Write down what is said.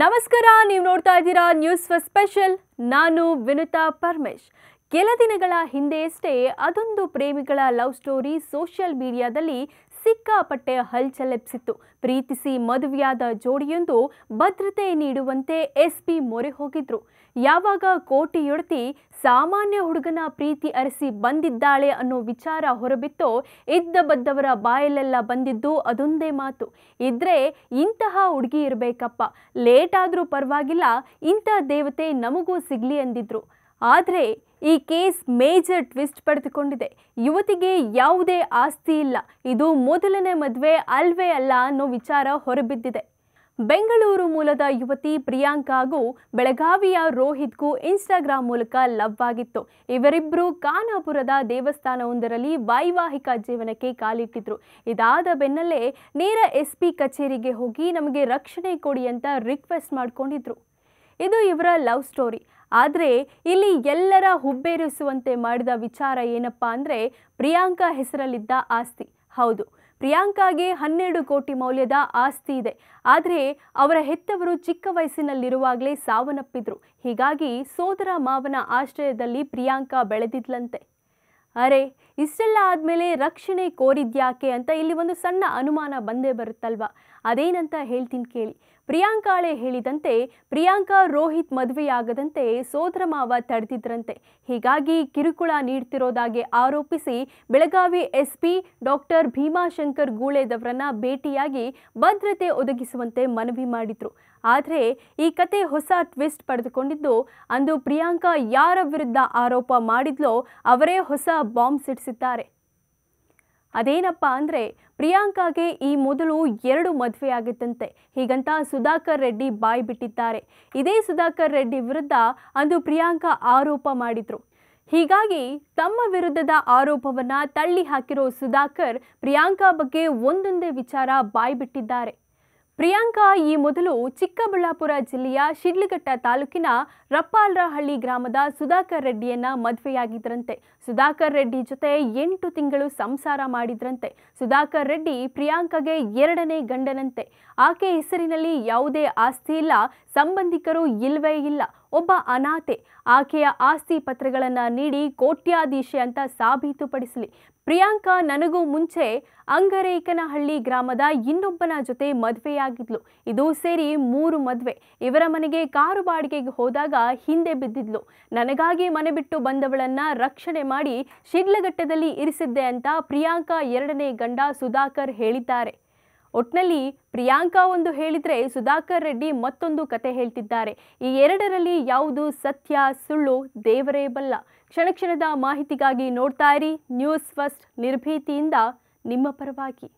ನಮಸ್ಕಾರ ನೀವು ನೋಡ್ತಾ ಇದ್ದೀರಾ ನ್ಯೂಸ್ ಫರ್ ಸ್ಪೆಷಲ್ ನಾನು ವಿನುತಾ ಪರಮೇಶ್ ಕೆಲ ದಿನಗಳ ಹಿಂದೆಯಷ್ಟೇ ಅದೊಂದು ಪ್ರೇಮಿಗಳ ಲವ್ ಸ್ಟೋರಿ ಸೋಷಿಯಲ್ ಮೀಡಿಯಾದಲ್ಲಿ ಸಿಕ್ಕಾಪಟ್ಟೆ ಹಲ್ಚಲೆಪ್ಸಿತ್ತು ಪ್ರೀತಿಸಿ ಮದುವೆಯಾದ ಜೋಡಿಯೊಂದು ಭದ್ರತೆ ನೀಡುವಂತೆ ಎಸ್ಪಿ ಮೊರೆ ಹೋಗಿದ್ರು ಯಾವಾಗ ಕೋಟಿಯೊಡ್ತಿ ಸಾಮಾನ್ಯ ಹುಡುಗನ ಪ್ರೀತಿ ಅರಸಿ ಬಂದಿದ್ದಾಳೆ ಅನ್ನೋ ವಿಚಾರ ಹೊರಬಿತ್ತೋ ಇದ್ದ ಬದ್ದವರ ಬಾಯಲ್ಲೆಲ್ಲ ಬಂದಿದ್ದು ಅದೊಂದೇ ಮಾತು ಇದ್ರೆ ಇಂತಹ ಹುಡುಗಿ ಇರಬೇಕಪ್ಪ ಲೇಟ್ ಆದರೂ ಪರವಾಗಿಲ್ಲ ಇಂಥ ದೇವತೆ ನಮಗೂ ಸಿಗಲಿ ಅಂದಿದ್ರು ಆದರೆ ಈ ಕೇಸ್ ಮೇಜರ್ ಟ್ವಿಸ್ಟ್ ಪಡೆದುಕೊಂಡಿದೆ ಯುವತಿಗೆ ಯಾವುದೇ ಆಸ್ತಿ ಇಲ್ಲ ಇದು ಮೊದಲನೇ ಮದುವೆ ಅಲ್ವೇ ಅಲ್ಲ ಅನ್ನೋ ವಿಚಾರ ಹೊರಬಿದ್ದಿದೆ ಬೆಂಗಳೂರು ಮೂಲದ ಯುವತಿ ಹಾಗೂ ಬೆಳಗಾವಿಯ ರೋಹಿತ್ಗೂ ಇನ್ಸ್ಟಾಗ್ರಾಮ್ ಮೂಲಕ ಲವ್ ಆಗಿತ್ತು ಇವರಿಬ್ಬರು ಖಾನಾಪುರದ ದೇವಸ್ಥಾನವೊಂದರಲ್ಲಿ ವೈವಾಹಿಕ ಜೀವನಕ್ಕೆ ಕಾಲಿಟ್ಟಿದ್ರು ಇದಾದ ಬೆನ್ನಲ್ಲೇ ನೇರ ಎಸ್ ಪಿ ಕಚೇರಿಗೆ ಹೋಗಿ ನಮಗೆ ರಕ್ಷಣೆ ಕೊಡಿ ಅಂತ ರಿಕ್ವೆಸ್ಟ್ ಮಾಡಿಕೊಂಡಿದ್ರು ಇದು ಇವರ ಲವ್ ಸ್ಟೋರಿ ಆದರೆ ಇಲ್ಲಿ ಎಲ್ಲರ ಹುಬ್ಬೇರಿಸುವಂತೆ ಮಾಡಿದ ವಿಚಾರ ಏನಪ್ಪ ಅಂದರೆ ಪ್ರಿಯಾಂಕಾ ಹೆಸರಲ್ಲಿದ್ದ ಆಸ್ತಿ ಹೌದು ಪ್ರಿಯಾಂಕಾಗೆ ಹನ್ನೆರಡು ಕೋಟಿ ಮೌಲ್ಯದ ಆಸ್ತಿ ಇದೆ ಆದರೆ ಅವರ ಹೆತ್ತವರು ಚಿಕ್ಕ ವಯಸ್ಸಿನಲ್ಲಿರುವಾಗಲೇ ಸಾವನ್ನಪ್ಪಿದ್ರು ಹೀಗಾಗಿ ಸೋದರ ಮಾವನ ಆಶ್ರಯದಲ್ಲಿ ಪ್ರಿಯಾಂಕಾ ಬೆಳೆದಿದ್ಲಂತೆ ಅರೆ ಇಷ್ಟೆಲ್ಲ ಆದಮೇಲೆ ರಕ್ಷಣೆ ಕೋರಿದ್ಯಾಕೆ ಅಂತ ಇಲ್ಲಿ ಒಂದು ಸಣ್ಣ ಅನುಮಾನ ಬಂದೇ ಬರುತ್ತಲ್ವ ಅದೇನಂತ ಹೇಳ್ತೀನಿ ಕೇಳಿ ಪ್ರಿಯಾಂಕಾಳೆ ಹೇಳಿದಂತೆ ಪ್ರಿಯಾಂಕಾ ರೋಹಿತ್ ಮದುವೆಯಾಗದಂತೆ ಸೋದರ ಮಾವ ತಡೆದಿದ್ರಂತೆ ಹೀಗಾಗಿ ಕಿರುಕುಳ ನೀಡ್ತಿರೋದಾಗಿ ಆರೋಪಿಸಿ ಬೆಳಗಾವಿ ಎಸ್ಪಿ ಡಾಕ್ಟರ್ ಭೀಮಾಶಂಕರ್ ಗೂಳೆದವರನ್ನ ಭೇಟಿಯಾಗಿ ಭದ್ರತೆ ಒದಗಿಸುವಂತೆ ಮನವಿ ಮಾಡಿದ್ರು ಆದರೆ ಈ ಕತೆ ಹೊಸ ಟ್ವಿಸ್ಟ್ ಪಡೆದುಕೊಂಡಿದ್ದು ಅಂದು ಪ್ರಿಯಾಂಕಾ ಯಾರ ವಿರುದ್ಧ ಆರೋಪ ಮಾಡಿದ್ಲೋ ಅವರೇ ಹೊಸ ಬಾಂಬ್ ಸಿಡಿಸಿದ್ದಾರೆ ಅದೇನಪ್ಪ ಅಂದರೆ ಪ್ರಿಯಾಂಕಾಗೆ ಈ ಮೊದಲು ಎರಡು ಮದುವೆ ಆಗಿತ್ತಂತೆ ಹೀಗಂತ ಸುಧಾಕರ್ ರೆಡ್ಡಿ ಬಾಯಿ ಬಿಟ್ಟಿದ್ದಾರೆ ಇದೇ ಸುಧಾಕರ್ ರೆಡ್ಡಿ ವಿರುದ್ಧ ಅಂದು ಪ್ರಿಯಾಂಕಾ ಆರೋಪ ಮಾಡಿದರು ಹೀಗಾಗಿ ತಮ್ಮ ವಿರುದ್ಧದ ಆರೋಪವನ್ನು ತಳ್ಳಿ ಹಾಕಿರೋ ಸುಧಾಕರ್ ಪ್ರಿಯಾಂಕಾ ಬಗ್ಗೆ ಒಂದೊಂದೇ ವಿಚಾರ ಬಾಯ್ಬಿಟ್ಟಿದ್ದಾರೆ ಪ್ರಿಯಾಂಕಾ ಈ ಮೊದಲು ಚಿಕ್ಕಬಳ್ಳಾಪುರ ಜಿಲ್ಲೆಯ ಶಿಡ್ಲಘಟ್ಟ ತಾಲೂಕಿನ ರಪ್ಪಾಲ್ರಹಳ್ಳಿ ಗ್ರಾಮದ ಸುಧಾಕರ್ ರೆಡ್ಡಿಯನ್ನ ಮದುವೆಯಾಗಿದ್ದರಂತೆ ಸುಧಾಕರ್ ರೆಡ್ಡಿ ಜೊತೆ ಎಂಟು ತಿಂಗಳು ಸಂಸಾರ ಮಾಡಿದ್ರಂತೆ ಸುಧಾಕರ್ ರೆಡ್ಡಿ ಪ್ರಿಯಾಂಕಾಗೆ ಎರಡನೇ ಗಂಡನಂತೆ ಆಕೆ ಹೆಸರಿನಲ್ಲಿ ಯಾವುದೇ ಆಸ್ತಿ ಇಲ್ಲ ಸಂಬಂಧಿಕರು ಇಲ್ವೇ ಇಲ್ಲ ಒಬ್ಬ ಅನಾಥೆ ಆಕೆಯ ಆಸ್ತಿ ಪತ್ರಗಳನ್ನು ನೀಡಿ ಕೋಟ್ಯಾಧೀಶೆ ಅಂತ ಸಾಬೀತುಪಡಿಸಲಿ ಪ್ರಿಯಾಂಕಾ ನನಗೂ ಮುಂಚೆ ಅಂಗರೇಕನಹಳ್ಳಿ ಗ್ರಾಮದ ಇನ್ನೊಬ್ಬನ ಜೊತೆ ಮದುವೆಯಾಗಿದ್ಲು ಇದು ಸೇರಿ ಮೂರು ಮದುವೆ ಇವರ ಮನೆಗೆ ಕಾರು ಬಾಡಿಗೆಗೆ ಹೋದಾಗ ಹಿಂದೆ ಬಿದ್ದಿದ್ಲು ನನಗಾಗಿ ಮನೆ ಬಿಟ್ಟು ಬಂದವಳನ್ನ ರಕ್ಷಣೆ ಮಾಡಿ ಶಿಡ್ಲಘಟ್ಟದಲ್ಲಿ ಇರಿಸಿದ್ದೆ ಅಂತ ಪ್ರಿಯಾಂಕಾ ಎರಡನೇ ಗಂಡ ಸುಧಾಕರ್ ಹೇಳಿದ್ದಾರೆ ಒಟ್ನಲ್ಲಿ ಪ್ರಿಯಾಂಕಾ ಒಂದು ಹೇಳಿದರೆ ಸುಧಾಕರ್ ರೆಡ್ಡಿ ಮತ್ತೊಂದು ಕತೆ ಹೇಳ್ತಿದ್ದಾರೆ ಈ ಎರಡರಲ್ಲಿ ಯಾವುದು ಸತ್ಯ ಸುಳ್ಳು ದೇವರೇ ಬಲ್ಲ ಕ್ಷಣ ಕ್ಷಣದ ಮಾಹಿತಿಗಾಗಿ ನೋಡ್ತಾ ಇರಿ ನ್ಯೂಸ್ ಫಸ್ಟ್ ನಿರ್ಭೀತಿಯಿಂದ ನಿಮ್ಮ ಪರವಾಗಿ